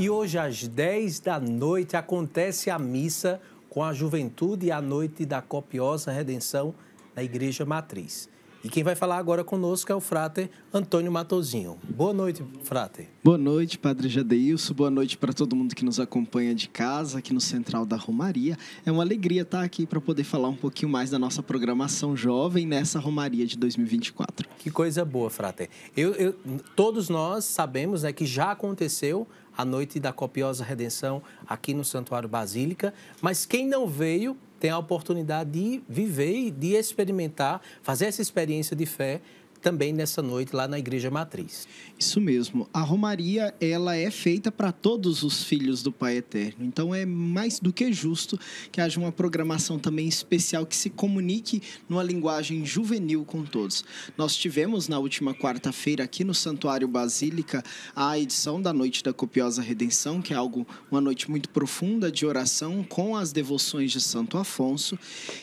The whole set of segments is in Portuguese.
E hoje, às 10 da noite, acontece a missa com a juventude e a noite da copiosa redenção na Igreja Matriz. E quem vai falar agora conosco é o frater Antônio Matozinho. Boa noite, frater. Boa noite, Padre Jadeilson. Boa noite para todo mundo que nos acompanha de casa, aqui no Central da Romaria. É uma alegria estar aqui para poder falar um pouquinho mais da nossa programação jovem nessa Romaria de 2024. Que coisa boa, frater. Eu, eu, todos nós sabemos né, que já aconteceu a noite da copiosa redenção aqui no Santuário Basílica, mas quem não veio tem a oportunidade de viver e de experimentar, fazer essa experiência de fé também nessa noite lá na Igreja Matriz. Isso mesmo. A Romaria, ela é feita para todos os filhos do Pai Eterno. Então é mais do que justo que haja uma programação também especial que se comunique numa linguagem juvenil com todos. Nós tivemos na última quarta-feira aqui no Santuário Basílica a edição da Noite da Copiosa Redenção, que é algo uma noite muito profunda de oração com as devoções de Santo Afonso.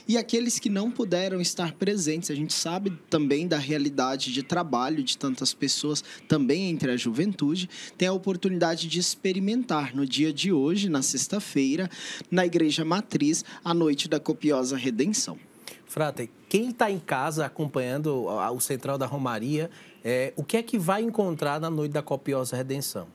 E aqueles que não puderam estar presentes, a gente sabe também da realidade oportunidade de trabalho de tantas pessoas, também entre a juventude, tem a oportunidade de experimentar no dia de hoje, na sexta-feira, na Igreja Matriz, a noite da copiosa redenção. Frata, quem está em casa acompanhando o Central da Romaria, é, o que é que vai encontrar na noite da copiosa redenção?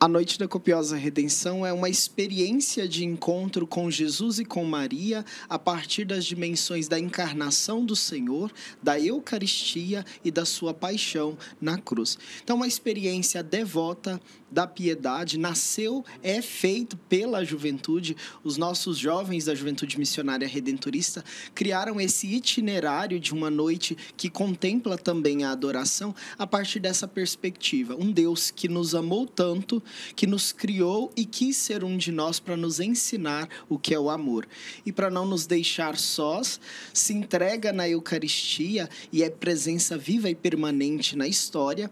A Noite da Copiosa Redenção é uma experiência de encontro com Jesus e com Maria a partir das dimensões da encarnação do Senhor, da Eucaristia e da sua paixão na cruz. Então, uma experiência devota da piedade nasceu, é feito pela juventude. Os nossos jovens da Juventude Missionária Redentorista criaram esse itinerário de uma noite que contempla também a adoração a partir dessa perspectiva. Um Deus que nos amou tanto que nos criou e quis ser um de nós para nos ensinar o que é o amor. E para não nos deixar sós, se entrega na Eucaristia e é presença viva e permanente na história,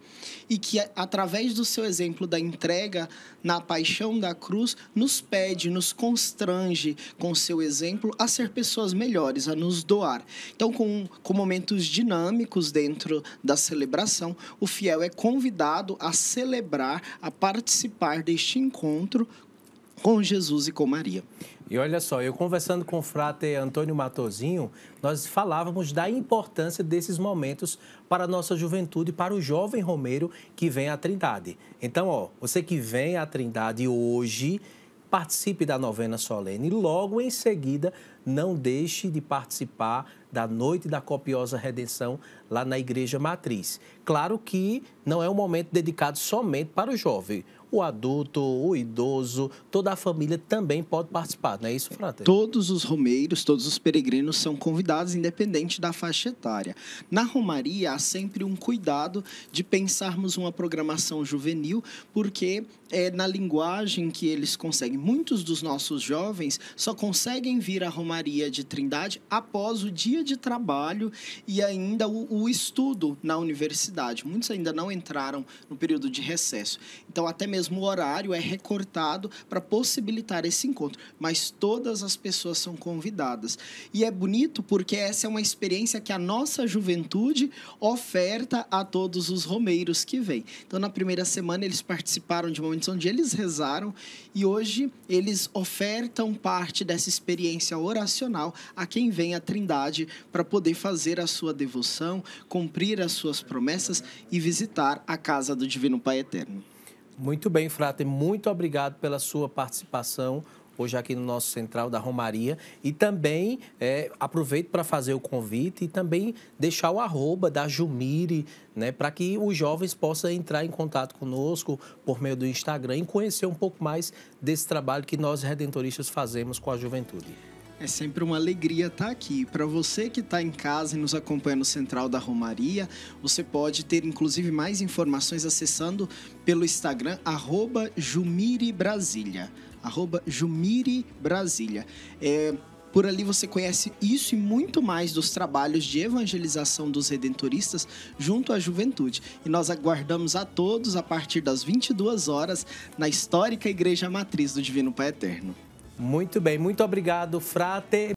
e que através do seu exemplo da entrega na paixão da cruz, nos pede, nos constrange com seu exemplo a ser pessoas melhores, a nos doar. Então, com, com momentos dinâmicos dentro da celebração, o fiel é convidado a celebrar, a participar participar deste encontro com Jesus e com Maria. E olha só, eu conversando com o frate Antônio Matozinho, nós falávamos da importância desses momentos para a nossa juventude, para o jovem Romeiro que vem à Trindade. Então, ó, você que vem à Trindade hoje, participe da novena solene. Logo em seguida, não deixe de participar da noite da copiosa redenção lá na Igreja Matriz. Claro que não é um momento dedicado somente para o jovem o adulto, o idoso, toda a família também pode participar, não é isso, Frater? Todos os romeiros, todos os peregrinos são convidados, independente da faixa etária. Na Romaria, há sempre um cuidado de pensarmos uma programação juvenil, porque é, na linguagem que eles conseguem. Muitos dos nossos jovens só conseguem vir à Romaria de Trindade após o dia de trabalho e ainda o, o estudo na universidade. Muitos ainda não entraram no período de recesso. Então, até mesmo o horário é recortado para possibilitar esse encontro, mas todas as pessoas são convidadas. E é bonito porque essa é uma experiência que a nossa juventude oferta a todos os romeiros que vêm. Então, na primeira semana, eles participaram de uma onde eles rezaram e hoje eles ofertam parte dessa experiência oracional a quem vem à Trindade para poder fazer a sua devoção, cumprir as suas promessas e visitar a casa do Divino Pai Eterno. Muito bem, Frater, muito obrigado pela sua participação hoje aqui no nosso Central da Romaria. E também é, aproveito para fazer o convite e também deixar o arroba da Jumire, né, para que os jovens possam entrar em contato conosco por meio do Instagram e conhecer um pouco mais desse trabalho que nós redentoristas fazemos com a juventude. É sempre uma alegria estar aqui. Para você que está em casa e nos acompanha no Central da Romaria, você pode ter inclusive mais informações acessando pelo Instagram Jumire Brasília arroba Jumiri Brasília. É, por ali você conhece isso e muito mais dos trabalhos de evangelização dos redentoristas junto à juventude. E nós aguardamos a todos a partir das 22 horas na histórica Igreja Matriz do Divino Pai Eterno. Muito bem, muito obrigado, Frate.